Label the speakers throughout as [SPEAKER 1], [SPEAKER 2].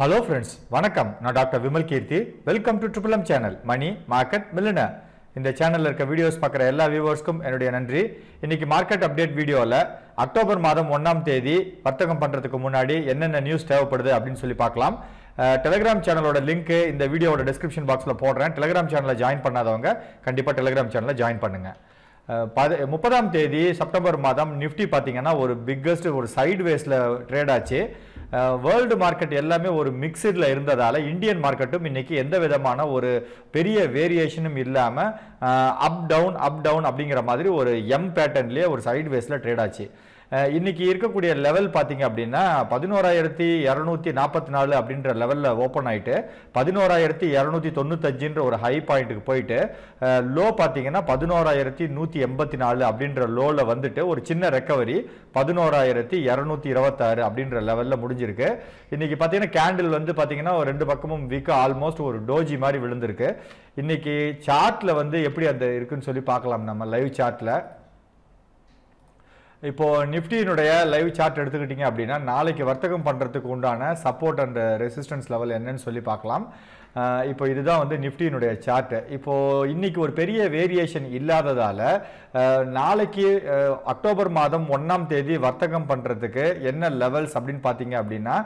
[SPEAKER 1] hello friends வணக்கம் நான் doctor Vimal Keerthi welcome to triple M channel money market மில்லுன இந்த சேனலில் இருக்க வீடியோஸ் பார்க்குற எல்லா வியூவர்ஸ்க்கும் என்னுடைய நன்றி இன்றைக்கி மார்க்கெட் அப்டேட் வீடியோவில் அக்டோபர் மாதம் ஒன்றாம் தேதி வர்த்தகம் பண்ணுறதுக்கு முன்னாடி என்னென்ன நியூஸ் தேவைப்படுது அப்படின்னு சொல்லி பார்க்கலாம் டெலிகிராம் சேனலோட லிங்க் இந்த வீடியோவோட டிஸ்கிரிப்ஷன் பாக்ஸில் போடுறேன் டெலிகிராம் சேனலை ஜாயின் பண்ணாதவங்க கண்டிப்பாக டெலிகிராம் சேனலை ஜாயின் பண்ணுங்கள் பது முப்பதாம் தேதி செப்டம்பர் மாதம் நிஃப்டி பார்த்தீங்கன்னா ஒரு பிக்கஸ்ட் ஒரு சைடு வேஸில் ட்ரேட் ஆச்சு வேர்ல்டு மார்க்கெட் எல்லாமே ஒரு மிக்சடில் இருந்ததால் இந்தியன் மார்க்கெட்டும் இன்றைக்கி எந்த விதமான ஒரு பெரிய வேரியேஷனும் இல்லாமல் அப் டவுன் அப் டவுன் அப்படிங்கிற மாதிரி ஒரு எம் பேட்டர்ன்லேயே ஒரு வேஸில் ட்ரேட் ஆச்சு இன்னைக்கு இருக்கக்கூடிய லெவல் பார்த்தீங்க அப்படின்னா பதினோராயிரத்தி இரநூத்தி நாற்பத்தி நாலு அப்படின்ற லெவலில் ஓப்பன் ஆகிட்டு பதினோராயிரத்தி இரநூத்தி தொண்ணூத்தஞ்சுன்ற ஒரு ஹை பாயிண்ட்டுக்கு போயிட்டு லோ பார்த்தீங்கன்னா பதினோராயிரத்தி நூற்றி எண்பத்தி நாலு அப்படின்ற லோவில் வந்துட்டு ஒரு சின்ன ரெக்கவரி பதினோராயிரத்தி இரநூத்தி இருபத்தாறு அப்படின்ற லெவலில் முடிஞ்சிருக்கு இன்னைக்கு பார்த்தீங்கன்னா கேண்டில் வந்து பார்த்தீங்கன்னா ரெண்டு பக்கமும் வீக் ஆல்மோஸ்ட் ஒரு டோஜி மாதிரி விழுந்திருக்கு இன்னைக்கு சார்ட்டில் வந்து எப்படி அந்த இருக்குன்னு சொல்லி பார்க்கலாம் நம்ம லைவ் சார்ட்டில் இப்போ நிஃப்டியினுடைய லைவ் சார்ட் எடுத்துக்கிட்டீங்க அப்படின்னா நாளைக்கு வர்த்தகம் பண்ணுறதுக்கு உண்டான சப்போர்ட் அண்ட் ரெசிஸ்டன்ஸ் லெவல் என்னன்னு சொல்லி பார்க்கலாம் இப்போ இதுதான் வந்து நிஃப்டியினுடைய சார்ட்டு இப்போது இன்றைக்கி ஒரு பெரிய வேரியேஷன் இல்லாததால் நாளைக்கு அக்டோபர் மாதம் ஒன்றாம் தேதி வர்த்தகம் பண்ணுறதுக்கு என்ன லெவல்ஸ் அப்படின்னு பார்த்தீங்க அப்படின்னா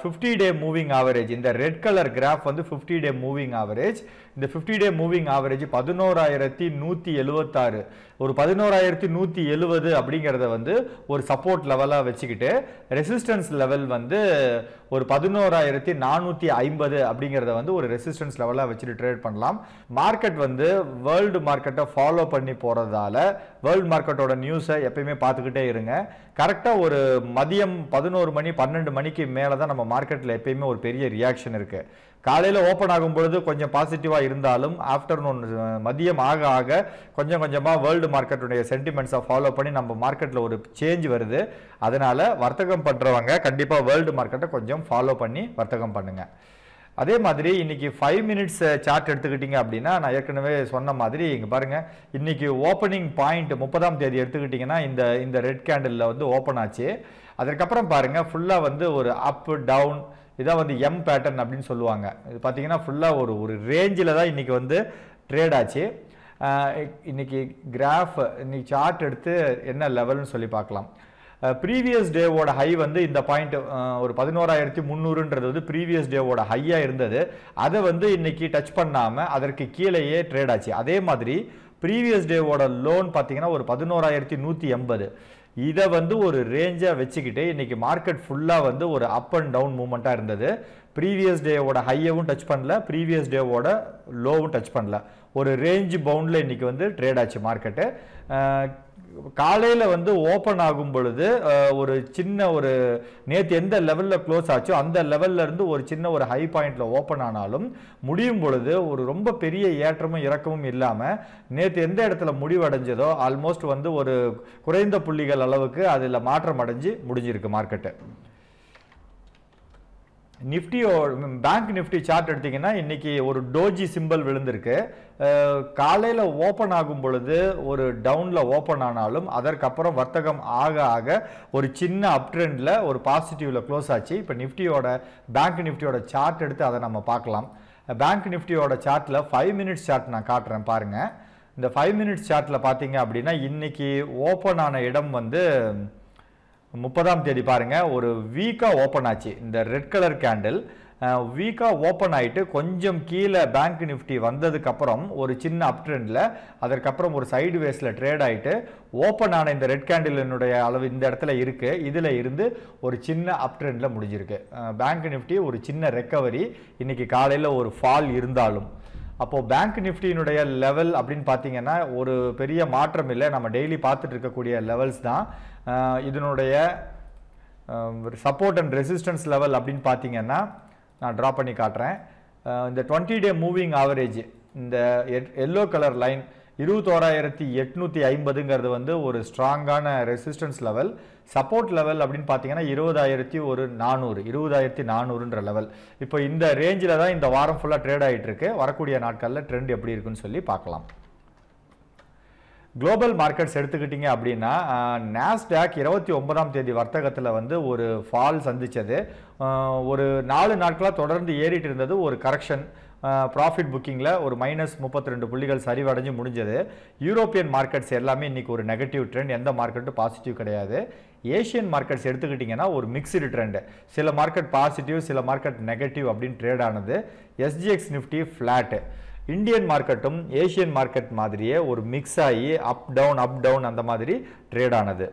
[SPEAKER 1] ஃபிஃப்டி டே மூவிங் ஆவரேஜ் இந்த ரெட் கலர் கிராஃப் வந்து ஃபிஃப்டி டே மூவிங் ஆவரேஜ் இந்த ஃபிஃப்டி டே மூவிங் ஆவரேஜ் பதினோராயிரத்தி நூற்றி எழுபத்தாறு ஒரு பதினோராயிரத்தி நூற்றி எழுபது அப்படிங்கிறத வந்து ஒரு சப்போர்ட் லெவலாக வச்சுக்கிட்டு ரெசிஸ்டன்ஸ் லெவல் வந்து ஒரு பதினோராயிரத்தி நானூற்றி ஐம்பது அப்படிங்கிறத வந்து வந்து ஒரு ரெசிஸ்டன்ஸ் லெவலாக வச்சுட்டு ட்ரேட் பண்ணலாம் மார்க்கெட் வந்து வேர்ல்டு மார்க்கெட்டை ஃபாலோ பண்ணி போகிறதால வேர்ல்டு மார்க்கெட்டோட நியூஸை எப்பயுமே பார்த்துக்கிட்டே இருங்க கரெக்டாக ஒரு மதியம் பதினோரு மணி பன்னெண்டு மணிக்கு மேலே தான் நம்ம மார்க்கெட்டில் எப்பயுமே ஒரு பெரிய ரியாக்ஷன் இருக்குது காலையில் ஓப்பன் ஆகும் பொழுது கொஞ்சம் பாசிட்டிவாக இருந்தாலும் ஆஃப்டர்நூன் மதியம் ஆக ஆக கொஞ்சம் கொஞ்சமாக வேர்ல்டு மார்க்கெட்டுடைய சென்டிமெண்ட்ஸை ஃபாலோ பண்ணி நம்ம மார்க்கெட்டில் ஒரு சேஞ்ச் வருது அதனால் வர்த்தகம் பண்ணுறவங்க கண்டிப்பாக வேர்ல்டு மார்க்கெட்டை கொஞ்சம் ஃபாலோ பண்ணி வர்த்தகம் பண்ணுங்கள் அதே மாதிரி இன்றைக்கி ஃபைவ் மினிட்ஸ் சார்ட் uh, எடுத்துக்கிட்டிங்க அப்படின்னா நான் ஏற்கனவே சொன்ன மாதிரி இங்கே பாருங்கள் இன்றைக்கி ஓப்பனிங் பாயிண்ட் முப்பதாம் தேதி எடுத்துக்கிட்டிங்கன்னா இந்த இந்த ரெட் கேண்டில் வந்து ஓப்பன் ஆச்சு அதுக்கப்புறம் பாருங்கள் ஃபுல்லாக வந்து ஒரு அப் டவுன் இதான் வந்து எம் பேட்டர்ன் அப்படின்னு சொல்லுவாங்க இது பார்த்தீங்கன்னா ஃபுல்லாக ஒரு ஒரு ரேஞ்சில் தான் இன்றைக்கி வந்து ட்ரேட் ஆச்சு இன்றைக்கி கிராஃப் இன்றைக்கி சார்ட் எடுத்து என்ன லெவல்னு சொல்லி பார்க்கலாம் ப்ரீவியஸ் டேவோட ஹை வந்து இந்த பாயிண்ட் ஒரு பதினோராயிரத்தி முந்நூறுன்றது வந்து ப்ரீவியஸ் டேவோட ஹையாக இருந்தது அதை வந்து இன்றைக்கி டச் பண்ணாமல் அதற்கு கீழேயே ட்ரேட் ஆச்சு அதே மாதிரி ப்ரீவியஸ் டேவோட லோன் பார்த்தீங்கன்னா ஒரு பதினோராயிரத்தி நூற்றி எண்பது இதை வந்து ஒரு ரேஞ்சாக வச்சுக்கிட்டு இன்றைக்கி மார்க்கெட் ஃபுல்லாக வந்து ஒரு அப் அண்ட் டவுன் மூமெண்ட்டாக இருந்தது ப்ரீவியஸ் டேவோட ஹையவும் டச் பண்ணல ப்ரீவியஸ் டேவோட லோவும் டச் பண்ணல ஒரு ரேஞ்சு பவுண்டில் இன்றைக்கி வந்து ட்ரேட் ஆச்சு மார்க்கெட்டு காலையில் வந்து ஓப்பன் ஆகும் பொழுது ஒரு சின்ன ஒரு நேற்று எந்த லெவலில் க்ளோஸ் ஆச்சோ அந்த லெவல்லேருந்து ஒரு சின்ன ஒரு ஹை பாயிண்டில் ஓப்பன் ஆனாலும் முடியும் பொழுது ஒரு ரொம்ப பெரிய ஏற்றமும் இறக்கமும் இல்லாமல் நேற்று எந்த இடத்துல முடிவடைஞ்சதோ ஆல்மோஸ்ட் வந்து ஒரு குறைந்த புள்ளிகள் அளவுக்கு அதில் மாற்றம் அடைஞ்சு முடிஞ்சிருக்கு market Nifty bank Nifty chart எடுத்தீங்கன்னா இன்றைக்கி ஒரு டோஜி சிம்பிள் விழுந்திருக்கு காலையில் ஓப்பன் ஆகும் பொழுது ஒரு டவுனில் ஓப்பன் ஆனாலும் அதற்கப்புறம் வர்த்தகம் ஆக ஆக ஒரு சின்ன அப் ட்ரெண்டில் ஒரு பாசிட்டிவில் க்ளோஸ் ஆச்சு இப்போ நிஃப்டியோட பேங்க் நிஃப்டியோட சார்ட் எடுத்து அதை நம்ம பார்க்கலாம் பேங்க் நிஃப்டியோட சார்ட்டில் ஃபைவ் மினிட்ஸ் சார்ட் நான் காட்டுறேன் பாருங்கள் இந்த ஃபைவ் மினிட்ஸ் சார்ட்டில் பார்த்தீங்க அப்படின்னா இன்றைக்கி ஓப்பன் ஆன இடம் வந்து முப்பதாம் தேதி பாருங்கள் ஒரு வீக்காக ஓப்பன் ஆச்சு இந்த ரெட் கலர் கேண்டில் வீக்காக ஓப்பன் ஆகிட்டு கொஞ்சம் கீழே பேங்க் நிஃப்டி வந்ததுக்கப்புறம் ஒரு சின்ன அப் ட்ரெண்டில் அதற்கப்புறம் ஒரு சைடு வேஸில் ட்ரேட் ஆகிட்டு ஓப்பன் ஆன இந்த ரெட் கேண்டிலினுடைய அளவு இந்த இடத்துல இருக்குது இதில் இருந்து ஒரு சின்ன அப் ட்ரெண்டில் முடிஞ்சிருக்கு பேங்க் நிஃப்டி ஒரு சின்ன ரெக்கவரி இன்றைக்கி காலையில் ஒரு ஃபால் இருந்தாலும் அப்போது பேங்க் நிஃப்டியினுடைய லெவல் அப்படின்னு பார்த்தீங்கன்னா ஒரு பெரிய மாற்றம் இல்லை நம்ம டெய்லி பார்த்துட்டு இருக்கக்கூடிய லெவல்ஸ் தான் இதனுடைய சப்போர்ட் அண்ட் ரெசிஸ்டன்ஸ் லெவல் அப்படின்னு பார்த்தீங்கன்னா நான் ட்ரா பண்ணி காட்டுறேன் இந்த டுவெண்ட்டி டே மூவிங் ஆவரேஜ் இந்த எல்லோ கலர் லைன் இருபத்தோராயிரத்தி எட்நூற்றி ஐம்பதுங்கிறது வந்து ஒரு ஸ்ட்ராங்கான ரெசிஸ்டன்ஸ் லெவல் சப்போர்ட் லெவல் அப்படின்னு பார்த்தீங்கன்னா இருபதாயிரத்தி ஒரு நானூறு இருபதாயிரத்தி நானூறுன்ற லெவல் இப்போ இந்த ரேஞ்சில் தான் இந்த வாரம் ஃபுல்லாக ட்ரேட் இருக்கு வரக்கூடிய நாட்களில் ட்ரெண்ட் எப்படி இருக்குன்னு சொல்லி பார்க்கலாம் குளோபல் மார்க்கெட்ஸ் எடுத்துக்கிட்டிங்க அப்படின்னா நாஸ்டாக் இருபத்தி ஒன்பதாம் தேதி வர்த்தகத்தில் வந்து ஒரு ஃபால் சந்தித்தது ஒரு நாலு நாட்களாக தொடர்ந்து ஏறிட்டு இருந்தது ஒரு கரெக்ஷன் ப்ராஃபிட் புக்கிங்கில் ஒரு மைனஸ் முப்பத்தி ரெண்டு புள்ளிகள் சரிவடைஞ்சு முடிஞ்சது யூரோப்பியன் மார்க்கெட்ஸ் எல்லாமே இன்றைக்கி ஒரு நெகட்டிவ் ட்ரெண்ட் எந்த மார்க்கெட்டும் பாசிட்டிவ் கிடையாது ஏஷியன் மார்க்கெட்ஸ் எடுத்துக்கிட்டிங்கன்னா ஒரு மிக்சடு ட்ரெண்டு சில மார்க்கெட் பாசிட்டிவ் சில மார்க்கெட் நெகட்டிவ் அப்படின்னு ட்ரேட் ஆனது எஸ்ஜிஎக்ஸ் நிஃப்டி ஃப்ளாட்டு இந்தியன் மார்க்கெட்டும் ஏஷியன் மார்க்கெட் மாதிரியே ஒரு மிக்ஸ் ஆகி அப் டவுன் அப் டவுன் அந்த மாதிரி ட்ரேட் ஆனது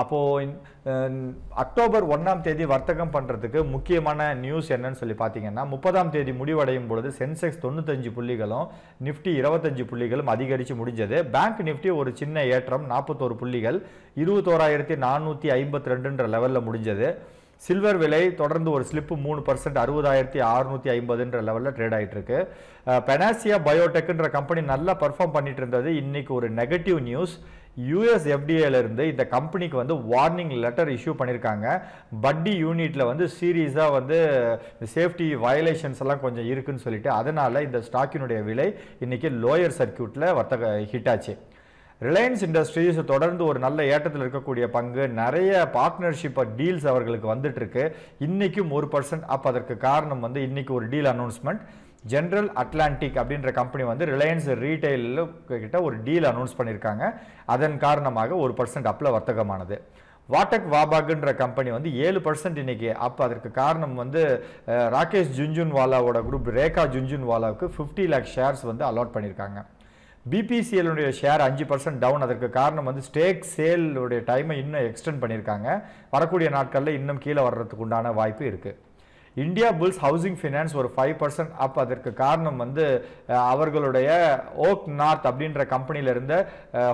[SPEAKER 1] அப்போது அக்டோபர் ஒன்றாம் தேதி வர்த்தகம் பண்ணுறதுக்கு முக்கியமான நியூஸ் என்னன்னு சொல்லி பார்த்தீங்கன்னா முப்பதாம் தேதி முடிவடையும் பொழுது சென்செக்ஸ் தொண்ணூத்தஞ்சு புள்ளிகளும் நிஃப்டி இருபத்தஞ்சு புள்ளிகளும் அதிகரித்து முடிஞ்சது பேங்க் நிஃப்டி ஒரு சின்ன ஏற்றம் நாற்பத்தோரு புள்ளிகள் இருபத்தோராயிரத்தி நானூற்றி ஐம்பத்தி ரெண்டுன்ற லெவலில் முடிஞ்சது சில்வர் விலை தொடர்ந்து ஒரு ஸ்லிப்பு மூணு பர்சன்ட் அறுபதாயிரத்தி அறுநூற்றி ஐம்பதுன்ற லெவலில் ட்ரேட் ஆகிட்டுருக்கு பெனாசியா பயோடெக்ன்ற கம்பெனி நல்லா பர்ஃபார்ம் பண்ணிட்டு இருந்தது இன்றைக்கி ஒரு நெகட்டிவ் நியூஸ் யூஎஸ் இருந்து இந்த கம்பெனிக்கு வந்து வார்னிங் லெட்டர் இஷ்யூ பண்ணியிருக்காங்க பட்டி யூனிட்டில் வந்து சீரியஸாக வந்து சேஃப்டி வயலேஷன்ஸ் எல்லாம் கொஞ்சம் இருக்குன்னு சொல்லிட்டு அதனால் இந்த ஸ்டாக்கினுடைய விலை இன்றைக்கி லோயர் சர்க்கியூட்டில் வர்த்தக ஹிட் ஆச்சு ரிலையன்ஸ் இண்டஸ்ட்ரீஸ் தொடர்ந்து ஒரு நல்ல ஏற்றத்தில் இருக்கக்கூடிய பங்கு நிறைய பார்ட்னர்ஷிப் டீல்ஸ் அவர்களுக்கு வந்துட்டு இருக்கு இன்னைக்கும் ஒரு பர்சன்ட் அப் அதற்கு காரணம் வந்து இன்னைக்கு ஒரு டீல் அனௌன்ஸ்மெண்ட் ஜென்ரல் அட்லாண்டிக் அப்படின்ற கம்பெனி வந்து ரிலையன்ஸ் ரீட்டைலில் கிட்ட ஒரு டீல் அனௌன்ஸ் பண்ணியிருக்காங்க அதன் காரணமாக ஒரு பர்சன்ட் அப்பில் வர்த்தகமானது வாட்டக் வாபாக்ன்ற கம்பெனி வந்து ஏழு பர்சன்ட் இன்னைக்கு அப் அதற்கு காரணம் வந்து ராகேஷ் ஜுன்ஜுன்வாலாவோட குரூப் ரேகா ஜுன்ஜுன்வாலாவுக்கு ஃபிஃப்டி லேக் ஷேர்ஸ் வந்து அலாட் பண்ணியிருக்காங்க பிபிசிஎலுடைய ஷேர் அஞ்சு பர்சன்ட் டவுன் அதற்கு காரணம் வந்து ஸ்டேக் சேலுடைய டைமை இன்னும் எக்ஸ்டெண்ட் பண்ணியிருக்காங்க வரக்கூடிய நாட்களில் இன்னும் கீழே வர்றதுக்கு உண்டான வாய்ப்பு இருக்குது இந்தியா புல்ஸ் ஹவுசிங் ஃபினான்ஸ் ஒரு ஃபைவ் பர்சன்ட் அப் அதற்கு காரணம் வந்து அவர்களுடைய ஓக் நார்த் அப்படின்ற கம்பெனியில் இருந்த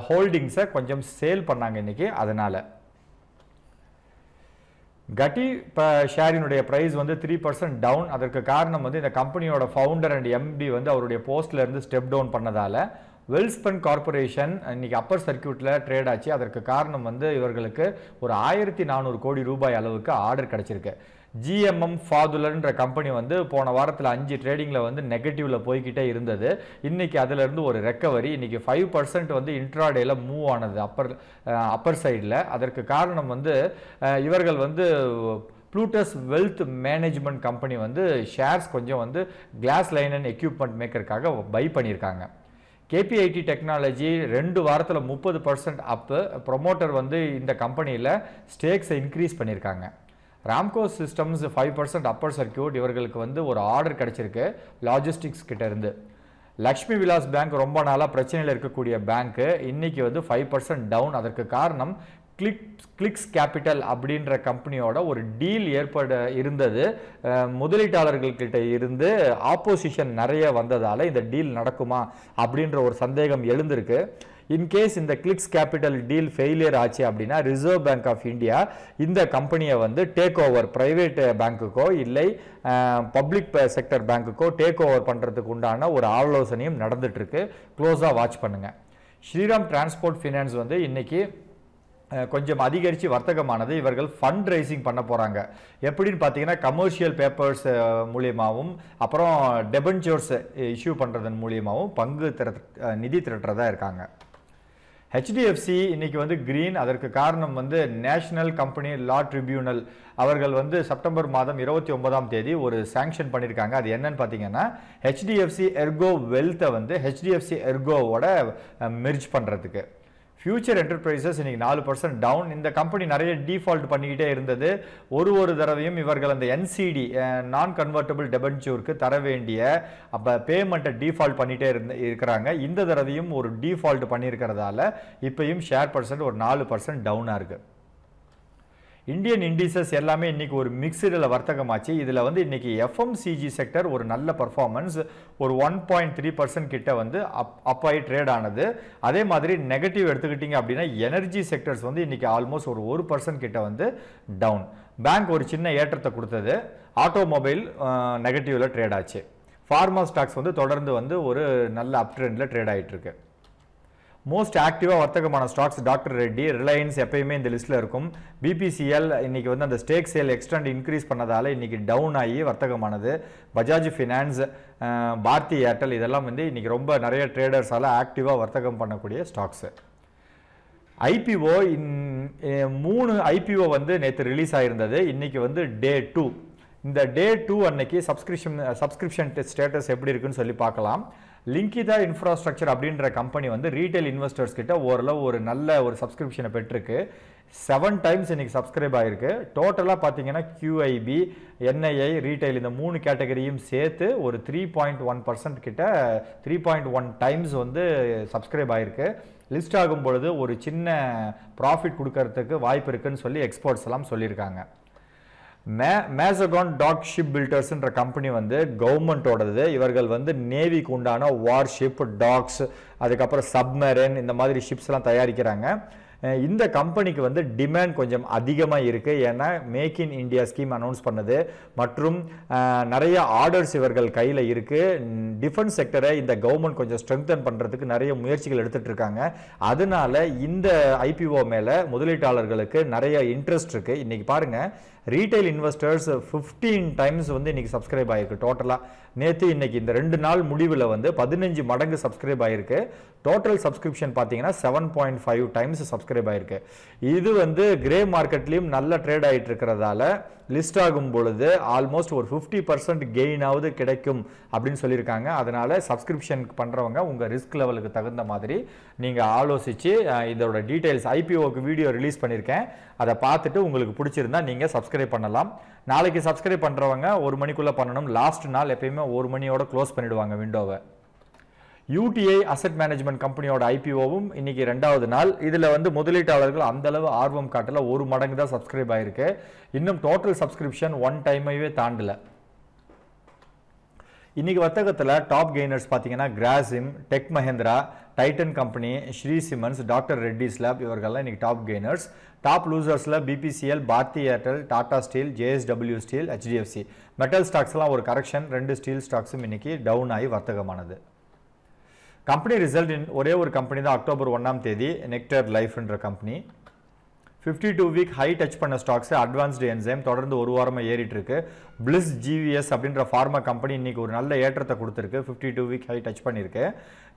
[SPEAKER 1] ஹோல்டிங்ஸை கொஞ்சம் சேல் பண்ணாங்க இன்றைக்கி அதனால் கட்டி இப்போ ஷேரினுடைய ப்ரைஸ் வந்து த்ரீ பர்சன்ட் டவுன் அதற்கு காரணம் வந்து இந்த கம்பெனியோட ஃபவுண்டர் அண்ட் எம்பி வந்து அவருடைய போஸ்ட்லேருந்து இருந்து ஸ்டெப் டவுன் பண்ணதால் வெல்ஸ்பன் கார்பரேஷன் இன்னைக்கு அப்பர் சர்க்கியூட்டில் ட்ரேட் ஆச்சு அதற்கு காரணம் வந்து இவர்களுக்கு ஒரு ஆயிரத்தி நானூறு கோடி ரூபாய் அளவுக்கு ஆர்டர் கிடச்சிருக்கு ஜிஎம்எம் ஃபாதுலர்ன்ற கம்பெனி வந்து போன வாரத்தில் அஞ்சு ட்ரேடிங்கில் வந்து நெகட்டிவில் போய்கிட்டே இருந்தது இன்றைக்கி அதிலிருந்து ஒரு ரெக்கவரி இன்றைக்கி ஃபைவ் பர்சன்ட் வந்து இன்ட்ராடேயில் மூவ் ஆனது அப்பர் அப்பர் சைடில் அதற்கு காரணம் வந்து இவர்கள் வந்து ப்ளூட்டஸ் வெல்த் மேனேஜ்மெண்ட் கம்பெனி வந்து ஷேர்ஸ் கொஞ்சம் வந்து கிளாஸ் லைன் அண்ட் எக்யூப்மெண்ட் மேக்கருக்காக பை பண்ணியிருக்காங்க கேபிஐடி டெக்னாலஜி ரெண்டு வாரத்தில் முப்பது பர்சன்ட் அப்பு ப்ரொமோட்டர் வந்து இந்த கம்பெனியில் ஸ்டேக்ஸை இன்க்ரீஸ் பண்ணியிருக்காங்க Ramco systems five percent upper circuit இவர்களுக்கு வந்து ஒரு ஆர்டர் கிடச்சிருக்கு லாஜிஸ்டிக்ஸ் கிட்டேருந்து லக்ஷ்மி விலாஸ் பேங்க் ரொம்ப நாளாக பிரச்சனையில் இருக்கக்கூடிய பேங்க்கு இன்றைக்கி வந்து ஃபைவ் பர்சன்ட் டவுன் அதற்கு காரணம் கிளிக்ஸ் கிளிக்ஸ் கேபிட்டல் அப்படின்ற கம்பெனியோட ஒரு டீல் ஏற்பட இருந்தது முதலீட்டாளர்கள்கிட்ட இருந்து ஆப்போசிஷன் நிறைய வந்ததால் இந்த டீல் நடக்குமா அப்படின்ற ஒரு சந்தேகம் எழுந்திருக்கு இன்கேஸ் இந்த கிளிக்ஸ் Capital டீல் ஃபெயிலியர் ஆச்சு அப்படின்னா ரிசர்வ் பேங்க் ஆஃப் இந்தியா இந்த கம்பெனியை வந்து டேக் ஓவர் ப்ரைவேட் பேங்க்குக்கோ இல்லை பப்ளிக் செக்டர் பேங்க்குக்கோ டேக் ஓவர் பண்ணுறதுக்கு உண்டான ஒரு ஆலோசனையும் நடந்துகிட்ருக்கு க்ளோஸாக வாட்ச் பண்ணுங்கள் ஸ்ரீராம் Transport ஃபினான்ஸ் வந்து இன்றைக்கி கொஞ்சம் அதிகரித்து வர்த்தகமானது இவர்கள் ஃபண்ட் ரைசிங் பண்ண போகிறாங்க எப்படின்னு பார்த்தீங்கன்னா கமர்ஷியல் பேப்பர்ஸ் மூலியமாகவும் அப்புறம் டெபன்ச்சர்ஸ் இஷ்யூ பண்ணுறதன் மூலியமாகவும் பங்கு நிதி திரட்டுறதா இருக்காங்க ஹெச்டிஎஃப்சி இன்னைக்கு வந்து கிரீன் அதற்கு காரணம் வந்து நேஷனல் கம்பெனி லா ட்ரிபியூனல் அவர்கள் வந்து செப்டம்பர் மாதம் இருபத்தி ஒன்பதாம் தேதி ஒரு சாங்ஷன் பண்ணியிருக்காங்க அது என்னன்னு பார்த்தீங்கன்னா ஹெச்டிஎஃப்சி எர்கோ வெல்த்தை வந்து ஹெச்டிஎஃப்சி எர்கோவோட மெர்ஜ் பண்ணுறதுக்கு ஃபியூச்சர் என்டர்பிரைசஸ் இன்னைக்கு நாலு பர்சன்ட் டவுன் இந்த கம்பெனி நிறைய டிஃபால்ட் பண்ணிக்கிட்டே இருந்தது ஒரு ஒரு தடவையும் இவர்கள் அந்த என்சிடி நான் கன்வெர்ட்டபிள் டெபன்ச்சூருக்கு தர வேண்டிய அப்போ பேமெண்ட்டை டிஃபால்ட் பண்ணிகிட்டே இருந்து இருக்கிறாங்க இந்த தடவையும் ஒரு டிஃபால்ட் பண்ணியிருக்கிறதால இப்பையும் ஷேர் பர்சன்ட் ஒரு நாலு பர்சன்ட் டவுனாக இருக்குது இந்தியன் இண்டீசஸ் எல்லாமே இன்றைக்கி ஒரு மிக்சடில் வர்த்தகமாச்சு இதில் வந்து இன்றைக்கி எஃப்எம்சிஜி செக்டர் ஒரு நல்ல பர்ஃபார்மன்ஸ் ஒரு ஒன் பாயிண்ட் த்ரீ பர்சன்ட் கிட்ட வந்து அப் அப் ஆகி ட்ரேட் ஆனது அதே மாதிரி நெகட்டிவ் எடுத்துக்கிட்டிங்க அப்படின்னா எனர்ஜி செக்டர்ஸ் வந்து இன்றைக்கி ஆல்மோஸ்ட் ஒரு ஒரு பர்சன்ட் கிட்ட வந்து டவுன் பேங்க் ஒரு சின்ன ஏற்றத்தை கொடுத்தது ஆட்டோமொபைல் நெகட்டிவில் ட்ரேட் ஆச்சு ஃபார்மா ஸ்டாக்ஸ் வந்து தொடர்ந்து வந்து ஒரு நல்ல அப் ட்ரெண்டில் ட்ரேட் ஆகிட்டுருக்கு மோஸ்ட் ஆக்டிவாக வர்த்தகமான ஸ்டாக்ஸ் டாக்டர் ரெட்டி ரிலையன்ஸ் எப்பயுமே இந்த லிஸ்ட்டில் இருக்கும் பிபிசிஎல் இன்னைக்கு வந்து அந்த ஸ்டேக் சேல் எக்ஸ்டெண்ட் இன்க்ரீஸ் பண்ணதால் இன்றைக்கி டவுன் ஆகி வர்த்தகமானது பஜாஜ் ஃபினான்ஸ் பாரதி ஏர்டெல் இதெல்லாம் வந்து இன்றைக்கி ரொம்ப நிறைய ட்ரேடர்ஸால் ஆக்டிவாக வர்த்தகம் பண்ணக்கூடிய ஸ்டாக்ஸு ஐபிஓ இன் மூணு ஐபிஓ வந்து நேற்று ரிலீஸ் ஆகிருந்தது இன்றைக்கி வந்து டே டூ இந்த டே டூ அன்னைக்கு சப்ஸ்கிரிப்ஷன் சப்ஸ்கிரிப்ஷன் ஸ்டேட்டஸ் எப்படி இருக்குன்னு சொல்லி பார்க்கலாம் லிங்கிதா இன்ஃப்ராஸ்ட்ரக்சர் அப்படின்ற கம்பெனி வந்து ரீட்டைல் இன்வெஸ்டர்ஸ் கிட்ட ஓரளவு ஒரு நல்ல ஒரு சப்ஸ்கிரிப்ஷனை பெற்றிருக்கு செவன் டைம்ஸ் இன்றைக்கி சப்ஸ்கிரைப் ஆகிருக்கு டோட்டலாக பார்த்தீங்கன்னா கியூஐபி என்ஐஐ ரீட்டைல் இந்த மூணு கேட்டகரியும் சேர்த்து ஒரு த்ரீ பாயிண்ட் ஒன் பர்சன்ட் கிட்ட த்ரீ பாயிண்ட் ஒன் டைம்ஸ் வந்து சப்ஸ்கிரைப் ஆகிருக்கு லிஸ்ட் ஆகும் பொழுது ஒரு சின்ன ப்ராஃபிட் கொடுக்கறதுக்கு வாய்ப்பு இருக்குன்னு சொல்லி எக்ஸ்பர்ட்ஸ் எல்லாம் சொல்லியிருக்காங்க மே மேசகான் டாக் ஷிப் பில்டர்ஸ்ன்ற கம்பெனி வந்து கவர்மெண்ட்டோடது இவர்கள் வந்து நேவிக்கு உண்டான வார்ஷிப் டாக்ஸ் அதுக்கப்புறம் சப்மரன் இந்த மாதிரி ஷிப்ஸ்லாம் தயாரிக்கிறாங்க இந்த கம்பெனிக்கு வந்து டிமாண்ட் கொஞ்சம் அதிகமாக இருக்குது ஏன்னா make in India scheme announce பண்ணது மற்றும் நிறைய ஆர்டர்ஸ் இவர்கள் கையில் இருக்குது டிஃபென்ஸ் செக்டரை இந்த கவர்மெண்ட் கொஞ்சம் ஸ்ட்ரெங்தன் பண்ணுறதுக்கு நிறைய முயற்சிகள் எடுத்துகிட்டு இருக்காங்க அதனால இந்த ஐபிஓ மேலே முதலீட்டாளர்களுக்கு நிறைய இன்ட்ரெஸ்ட் இருக்குது இன்றைக்கி பாருங்கள் ரீட்டைல் இன்வெஸ்டர்ஸ் ஃபிஃப்டீன் டைம்ஸ் வந்து இன்றைக்கி சப்ஸ்கிரைப் ஆகிருக்கு டோட்டலாக நேற்று இன்றைக்கி இந்த ரெண்டு நாள் முடிவில் வந்து பதினஞ்சு மடங்கு சப்ஸ்கிரைப் ஆகிருக்கு டோட்டல் சப்ஸ்கிரிப்ஷன் பார்த்தீங்கன்னா seven point five times subscribe ஆகிருக்கு இது வந்து கிரே மார்க்கெட்லேயும் நல்ல ட்ரேட் ஆகிட்டு இருக்கிறதால லிஸ்ட் ஆகும் பொழுது ஆல்மோஸ்ட் ஒரு ஃபிஃப்டி பர்சன்ட் கெயினாவது கிடைக்கும் அப்படின்னு சொல்லியிருக்காங்க அதனால் சப்ஸ்கிரிப்ஷன் பண்ணுறவங்க உங்கள் ரிஸ்க் லெவலுக்கு தகுந்த மாதிரி நீங்கள் ஆலோசித்து இதோட டீட்டெயில்ஸ் ஐபிஓக்கு வீடியோ ரிலீஸ் பண்ணியிருக்கேன் அதை பார்த்துட்டு உங்களுக்கு பிடிச்சிருந்தா நீங்கள் சப்ஸ்கிரைப் பண்ணலாம் நாளைக்கு சப்ஸ்கிரைப் பண்ணுறவங்க ஒரு மணிக்குள்ளே பண்ணணும் லாஸ்ட் நாள் எப்பயுமே ஒரு மணியோட க்ளோஸ் பண்ணிவிடுவாங்க விண்டோவை யூடிஐ அசட் மேனேஜ்மெண்ட் கம்பெனியோட ஐபிஓவும் இன்னைக்கு ரெண்டாவது நாள் இதில் வந்து முதலீட்டாளர்கள் அந்தளவு ஆர்வம் காட்டல ஒரு மடங்கு தான் சப்ஸ்கிரைப் ஆயிருக்கு இன்னும் டோட்டல் சப்ஸ்கிரிப்ஷன் ஒன் டைமையே தாண்டல இன்னைக்கு வர்த்தகத்தில் டாப் கெய்னர்ஸ் பார்த்தீங்கன்னா Grasim tech Mahindra Titan company Shree cements doctor Reddy's lab இவர்கள்லாம் இன்றைக்கி டாப் கெய்னர்ஸ் டாப் லூசர்ஸில் BPCL Bharti Airtel Tata steel JSW steel HDFC metal ஸ்டாக்ஸ்லாம் ஒரு கரெக்ஷன் ரெண்டு ஸ்டீல் ஸ்டாக்ஸும் இன்றைக்கி டவுன் ஆகி வர்த்தகமானது கம்பெனி ரிசல்ட் இன் ஒரே ஒரு கம்பெனி தான் அக்டோபர் ஒன்றாம் தேதி நெக்டர் லைஃப்ன்ற company fifty two week high touch பண்ண ஸ்டாக்ஸ் அட்வான்ஸ்டு என்சைம் தொடர்ந்து ஒரு வாரமாக ஏறிட்டுருக்கு பிளிஸ் ஜிவிஎஸ் அப்படின்ற ஃபார்மா கம்பெனி இன்றைக்கி ஒரு நல்ல ஏற்றத்தை கொடுத்துருக்கு fifty two week high touch பண்ணியிருக்கு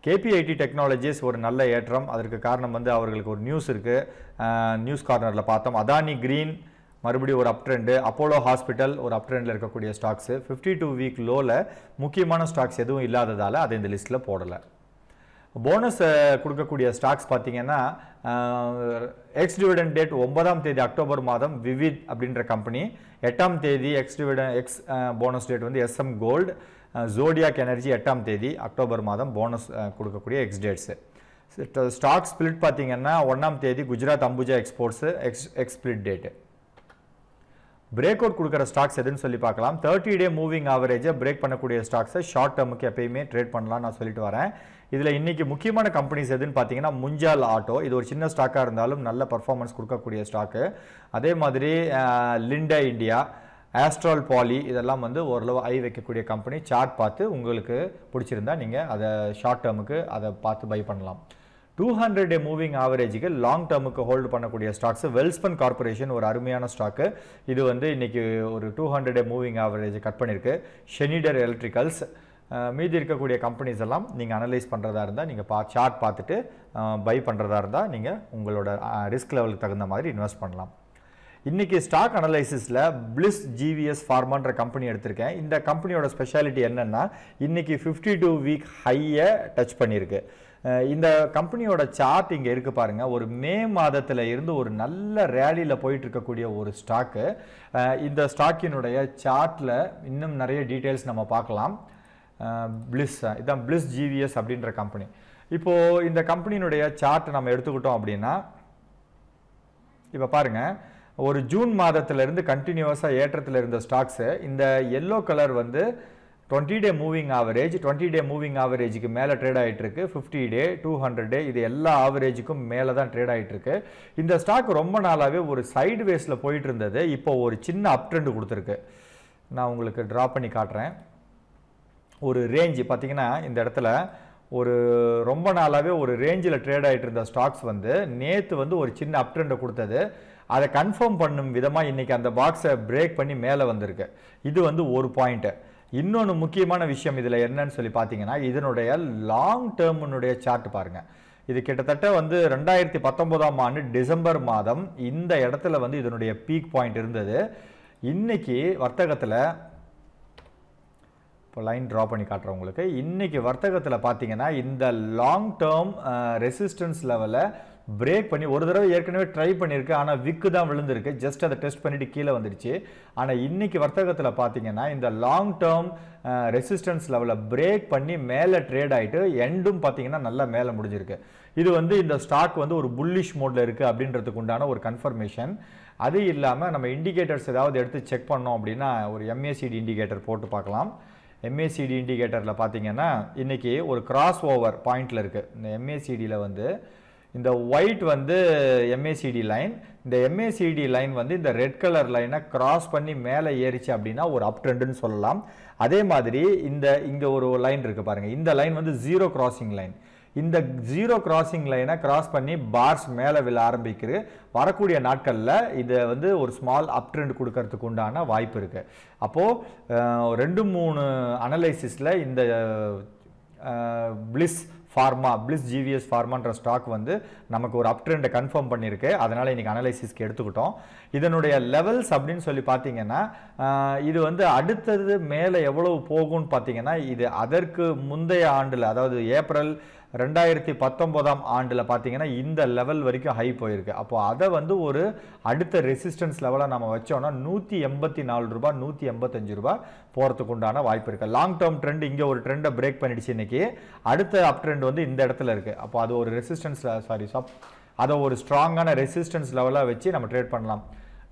[SPEAKER 1] கேபிஐடி டெக்னாலஜிஸ் ஒரு நல்ல ஏற்றம் அதற்கு காரணம் வந்து அவர்களுக்கு ஒரு நியூஸ் இருக்குது நியூஸ் கார்னரில் பார்த்தோம் அதானி க்ரீன் மறுபடியும் ஒரு அப் ட்ரெண்டு அப்போலோ ஹாஸ்பிட்டல் ஒரு அப் ட்ரெண்டில் இருக்கக்கூடிய ஸ்டாக்ஸு ஃபிஃப்டி டூ வீக் லோவில் முக்கியமான ஸ்டாக்ஸ் எதுவும் இல்லாததால் அதை இந்த லிஸ்ட்டில் போடலை போனஸ் கொடுக்கக்கூடிய ஸ்டாக்ஸ் பார்த்தீங்கன்னா எக்ஸ் டிவிடன் டேட் ஒன்பதாம் தேதி அக்டோபர் மாதம் விவித் அப்படின்ற கம்பெனி எட்டாம் தேதி ex dividend ex bonus date வந்து எஸ்எம் கோல்டு ஜோடியாக் எனர்ஜி எட்டாம் தேதி அக்டோபர் மாதம் போனஸ் கொடுக்கக்கூடிய எக்ஸ் டேட்ஸு ஸ்டாக் ஸ்பிளிட் பார்த்தீங்கன்னா ஒன்றாம் தேதி Gujarat Ambuja exports ex ex split date break out கொடுக்குற ஸ்டாக்ஸ் எதுன்னு சொல்லி பார்க்கலாம் தேர்ட்டி டே மூவிங் ஆவரேஜை பிரேக் பண்ணக்கூடிய ஸ்டாக்ஸை ஷார்ட் டேர்முக்கு எப்பயுமே ட்ரேட் பண்ணலாம் நான் சொல்லிட்டு வரேன் இதில் இன்றைக்கி முக்கியமான கம்பெனிஸ் எதுன்னு பார்த்தீங்கன்னா முஞ்சால் ஆட்டோ இது ஒரு சின்ன ஸ்டாக்காக இருந்தாலும் நல்ல பர்ஃபார்மன்ஸ் கொடுக்கக்கூடிய ஸ்டாக்கு அதே மாதிரி லிண்டா இண்டியா ஆஸ்ட்ரால் பாலி இதெல்லாம் வந்து ஓரளவு ஐ வைக்கக்கூடிய கம்பெனி சார்ட் பார்த்து உங்களுக்கு பிடிச்சிருந்தா நீங்கள் அதை ஷார்ட் டேர்முக்கு அதை பார்த்து பை பண்ணலாம் டூ ஹண்ட்ரட் மூவிங் ஆவரேஜுக்கு லாங் டேர்முக்கு ஹோல்டு பண்ணக்கூடிய ஸ்டாக்ஸ் வெல்ஸ்பன் கார்பரேஷன் ஒரு அருமையான ஸ்டாக்கு இது வந்து இன்றைக்கி ஒரு two hundred moving average cut பண்ணியிருக்கு ஷெனிடர் எலக்ட்ரிக்கல்ஸ் மீதி இருக்கக்கூடிய கம்பெனிஸ் எல்லாம் நீங்கள் அனலைஸ் பண்ணுறதா இருந்தால் நீங்கள் பா சார்ட் பார்த்துட்டு பை பண்ணுறதா இருந்தால் நீங்கள் உங்களோட ரிஸ்க் லெவலுக்கு தகுந்த மாதிரி இன்வெஸ்ட் பண்ணலாம் இன்றைக்கி ஸ்டாக் அனலைசிஸில் பிளிஸ் ஜிவிஎஸ் ஃபார்மான்ற கம்பெனி எடுத்திருக்கேன் இந்த கம்பெனியோட ஸ்பெஷாலிட்டி என்னென்னா இன்றைக்கி ஃபிஃப்டி டூ வீக் ஹையை டச் பண்ணியிருக்கு இந்த கம்பெனியோட சார்ட் இங்கே இருக்குது பாருங்கள் ஒரு மே மாதத்தில் இருந்து ஒரு நல்ல ரேலியில் போயிட்டு இருக்கக்கூடிய ஒரு ஸ்டாக்கு இந்த ஸ்டாக்கினுடைய சார்ட்டில் இன்னும் நிறைய டீட்டெயில்ஸ் நம்ம பார்க்கலாம் பிளிஸ் இதான் பிளிஸ் ஜிவிஎஸ் அப்படின்ற கம்பெனி இப்போது இந்த கம்பெனியினுடைய சார்ட் நம்ம எடுத்துக்கிட்டோம் அப்படின்னா இப்போ பாருங்கள் ஒரு ஜூன் மாதத்திலிருந்து கண்டினியூவஸாக ஏற்றத்தில் இருந்த ஸ்டாக்ஸு இந்த எல்லோ கலர் வந்து twenty day moving average twenty day moving average மேலே ட்ரேட் ஆகிட்டு இருக்கு ஃபிஃப்டி டே டூ ஹண்ட்ரட் இது எல்லா ஆவரேஜுக்கும் மேலே தான் ட்ரேட் ஆகிட்டு இந்த ஸ்டாக் ரொம்ப நாளாகவே ஒரு sidewaysல போயிட்டிருந்தது இப்போ ஒரு சின்ன uptrend குடுத்திருக்கு கொடுத்துருக்கு நான் உங்களுக்கு drop பண்ணி காட்டுறேன் ஒரு ரேஞ்சு பார்த்தீங்கன்னா இந்த இடத்துல ஒரு ரொம்ப நாளாகவே ஒரு ரேஞ்சில் ட்ரேட் ஸ்டாக்ஸ் வந்து நேற்று வந்து ஒரு சின்ன கொடுத்தது அதை கன்ஃபார்ம் பண்ணும் விதமாக இன்னைக்கு அந்த பாக்ஸை பிரேக் பண்ணி மேலே வந்திருக்கு இது வந்து ஒரு பாயிண்ட்டு இன்னொன்று முக்கியமான விஷயம் இதில் என்னன்னு சொல்லி பார்த்தீங்கன்னா இதனுடைய லாங் டேர்முனுடைய சார்ட் பாருங்கள் இது கிட்டத்தட்ட வந்து ரெண்டாயிரத்தி பத்தொம்போதாம் ஆண்டு டிசம்பர் மாதம் இந்த இடத்துல வந்து இதனுடைய பீக் பாயிண்ட் இருந்தது இன்னைக்கு வர்த்தகத்தில் இப்போ லைன் ட்ரா பண்ணி காட்டுறேன் உங்களுக்கு இன்றைக்கி வர்த்தகத்தில் பார்த்தீங்கன்னா இந்த லாங் டேர்ம் ரெசிஸ்டன்ஸ் லெவலில் பிரேக் பண்ணி ஒரு தடவை ஏற்கனவே ட்ரை பண்ணியிருக்கு ஆனால் விக்கு தான் விழுந்திருக்கு ஜஸ்ட் அதை டெஸ்ட் பண்ணிட்டு கீழே வந்துடுச்சு ஆனால் இன்னைக்கு வர்த்தகத்தில் பார்த்தீங்கன்னா இந்த லாங் டேர்ம் ரெசிஸ்டன்ஸ் லெவலில் பிரேக் பண்ணி மேலே ட்ரேட் ஆகிட்டு எண்டும் பார்த்தீங்கன்னா நல்லா மேலே முடிஞ்சிருக்கு இது வந்து இந்த ஸ்டாக் வந்து ஒரு புல்லிஷ் மோடில் இருக்குது அப்படின்றதுக்கு உண்டான ஒரு கன்ஃபர்மேஷன் அது இல்லாமல் நம்ம இண்டிகேட்டர்ஸ் ஏதாவது எடுத்து செக் பண்ணோம் அப்படின்னா ஒரு எம்ஏசிடி இண்டிகேட்டர் போட்டு பார்க்கலாம் எம்ஏசிடி இண்டிகேட்டரில் பார்த்தீங்கன்னா இன்றைக்கி ஒரு கிராஸ் ஓவர் பாயிண்டில் இருக்குது இந்த எம்ஏசிடியில் வந்து இந்த ஒயிட் வந்து எம்ஏசிடி லைன் இந்த எம்ஏசிடி லைன் வந்து இந்த ரெட் கலர் லைனை கிராஸ் பண்ணி மேலே ஏறிச்சு அப்படின்னா ஒரு அப் ட்ரெண்டுன்னு சொல்லலாம் அதே மாதிரி இந்த இங்கே ஒரு லைன் இருக்குது பாருங்கள் இந்த லைன் வந்து ஜீரோ கிராசிங் லைன் இந்த ஜீரோ கிராசிங் லைனை கிராஸ் பண்ணி பார்ஸ் மேலே விழ ஆரம்பிக்கிறது வரக்கூடிய நாட்களில் இதை வந்து ஒரு ஸ்மால் அப் ட்ரெண்ட் கொடுக்கறதுக்கு உண்டான வாய்ப்பு இருக்குது அப்போது ரெண்டு மூணு அனலைசிஸில் இந்த பிளிஸ் ஃபார்மா பிளிஸ் ஜிவிஎஸ் ஃபார்மான்ற ஸ்டாக் வந்து நமக்கு ஒரு அப் ட்ரெண்டை கன்ஃபார்ம் பண்ணியிருக்கு அதனால் இன்றைக்கி அனலைசிஸ்க்கு எடுத்துக்கிட்டோம் இதனுடைய லெவல்ஸ் அப்படின்னு சொல்லி பார்த்தீங்கன்னா இது வந்து அடுத்தது மேலே எவ்வளவு போகும்னு பார்த்தீங்கன்னா இது அதற்கு முந்தைய ஆண்டில் அதாவது ஏப்ரல் ரெண்டாயிரத்தி பத்தொம்போதாம் ஆண்டில் பார்த்தீங்கன்னா இந்த லெவல் வரைக்கும் ஹை போயிருக்கு அப்போது அதை வந்து ஒரு அடுத்த ரெசிஸ்டன்ஸ் லெவலாக நம்ம வச்சோம்னா நூற்றி எண்பத்தி நாலு ரூபா நூற்றி எண்பத்தஞ்சு ரூபா போகிறதுக்கு உண்டான வாய்ப்பு இருக்குது லாங் டேர்ம் ட்ரெண்ட் இங்கே ஒரு ட்ரெண்டை பிரேக் பண்ணிடுச்சு இன்றைக்கி அடுத்த அப் ட்ரெண்ட் வந்து இந்த இடத்துல இருக்குது அப்போ அது ஒரு ரெசிஸ்டன்ஸ் சாரி சாப் அதை ஒரு ஸ்ட்ராங்கான ரெசிஸ்டன்ஸ் லெவலாக வச்சு நம்ம ட்ரேட் பண்ணலாம்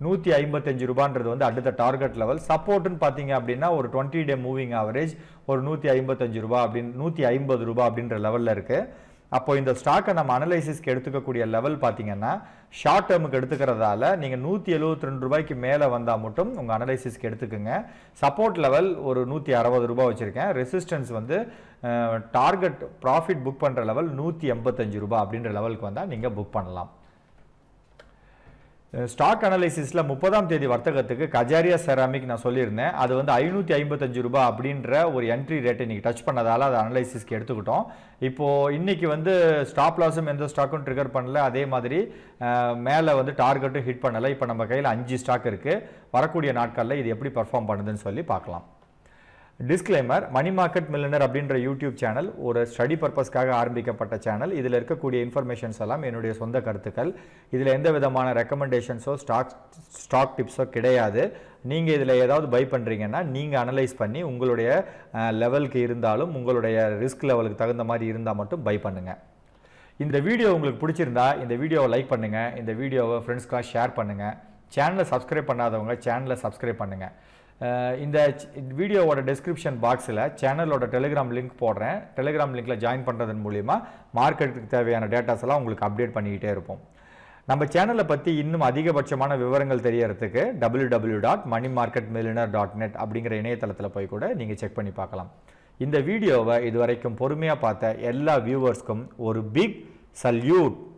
[SPEAKER 1] நூற்றி ஐம்பத்தஞ்சு ரூபான்றது வந்து அடுத்த டார்கெட் லெவல் சப்போர்ட்டுன்னு பார்த்தீங்க அப்படின்னா ஒரு டுவெண்ட்டி டே மூவிங் ஆவரேஜ் ஒரு நூற்றி ஐம்பத்தஞ்சு ரூபா அப்படின்னு நூற்றி ஐம்பது ரூபா அப்படின்ற லெவலில் இருக்குது அப்போ இந்த ஸ்டாக்கை நம்ம அனலைசிஸ்க்கு எடுத்துக்கக்கூடிய லெவல் பார்த்தீங்கன்னா ஷார்ட் டேர்முக்கு எடுத்துக்கிறதால நீங்கள் நூற்றி எழுபத்தி ரெண்டு ரூபாய்க்கு மேலே வந்தால் மட்டும் உங்கள் அனலைசிஸ்க்கு எடுத்துக்கோங்க சப்போர்ட் லெவல் ஒரு நூற்றி அறுபது ரூபா வச்சுருக்கேன் ரெசிஸ்டன்ஸ் வந்து டார்கெட் ப்ராஃபிட் புக் பண்ணுற லெவல் நூற்றி எண்பத்தஞ்சு ரூபா அப்படின்ற லெவலுக்கு வந்தால் நீங்கள் புக் பண்ணலாம் ஸ்டாக் அனலைசிஸில் முப்பதாம் தேதி வர்த்தகத்துக்கு கஜாரியா செராமிக் நான் சொல்லியிருந்தேன் அது வந்து ஐநூற்றி ஐம்பத்தஞ்சு ரூபா அப்படின்ற ஒரு என்ட்ரி ரேட்டை இன்றைக்கி டச் பண்ணதால் அது அனலைசிஸ்க்கு எடுத்துக்கிட்டோம் இப்போது இன்றைக்கி வந்து ஸ்டாப் லாஸும் எந்த ஸ்டாக்கும் ட்ரிகர் பண்ணல அதே மாதிரி மேலே வந்து டார்கெட்டும் ஹிட் பண்ணலை இப்போ நம்ம கையில் அஞ்சு ஸ்டாக் இருக்குது வரக்கூடிய நாட்களில் இது எப்படி பர்ஃபார்ம் பண்ணுதுன்னு சொல்லி பார்க்கலாம் டிஸ்க்ளைமர் மணி மார்க்கெட் மில்லனர் அப்படின்ற யூடியூப் சேனல் ஒரு ஸ்டடி பர்பஸ்க்காக ஆரம்பிக்கப்பட்ட சேனல் இதில் இருக்கக்கூடிய இன்ஃபர்மேஷன்ஸ் எல்லாம் என்னுடைய சொந்த கருத்துக்கள் இதில் எந்த விதமான ரெக்கமெண்டேஷன்ஸோ ஸ்டாக் ஸ்டாக் டிப்ஸோ கிடையாது நீங்கள் இதில் ஏதாவது பை பண்ணுறீங்கன்னா நீங்கள் அனலைஸ் பண்ணி உங்களுடைய லெவலுக்கு இருந்தாலும் உங்களுடைய ரிஸ்க் லெவலுக்கு தகுந்த மாதிரி இருந்தால் மட்டும் பை பண்ணுங்கள் இந்த வீடியோ உங்களுக்கு பிடிச்சிருந்தா இந்த வீடியோவை லைக் பண்ணுங்கள் இந்த வீடியோவை ஃப்ரெண்ட்ஸ்க்காக ஷேர் பண்ணுங்கள் சேனலை சப்ஸ்கிரைப் பண்ணாதவங்க சேனலை சப்ஸ்கிரைப் பண்ணுங்கள் இந்த வீடியோவோட டிஸ்கிரிப்ஷன் பாக்ஸில் சேனலோட டெலிகிராம் லிங்க் போடுறேன் டெலிகிராம் லிங்க்கில் ஜாயின் பண்ணுறதன் மூலிமா மார்க்கெட்டுக்கு தேவையான டேட்டாஸ் எல்லாம் உங்களுக்கு அப்டேட் பண்ணிக்கிட்டே இருப்போம் நம்ம சேனலை பற்றி இன்னும் அதிகபட்சமான விவரங்கள் தெரியறதுக்கு W W dot money market millionaire dot net அப்படிங்கிற இணையதளத்தில் போய் கூட நீங்கள் செக் பண்ணி பார்க்கலாம் இந்த வீடியோவை இதுவரைக்கும் பொறுமையாக பார்த்த எல்லா வியூவர்ஸ்க்கும் ஒரு பிக் சல்யூட்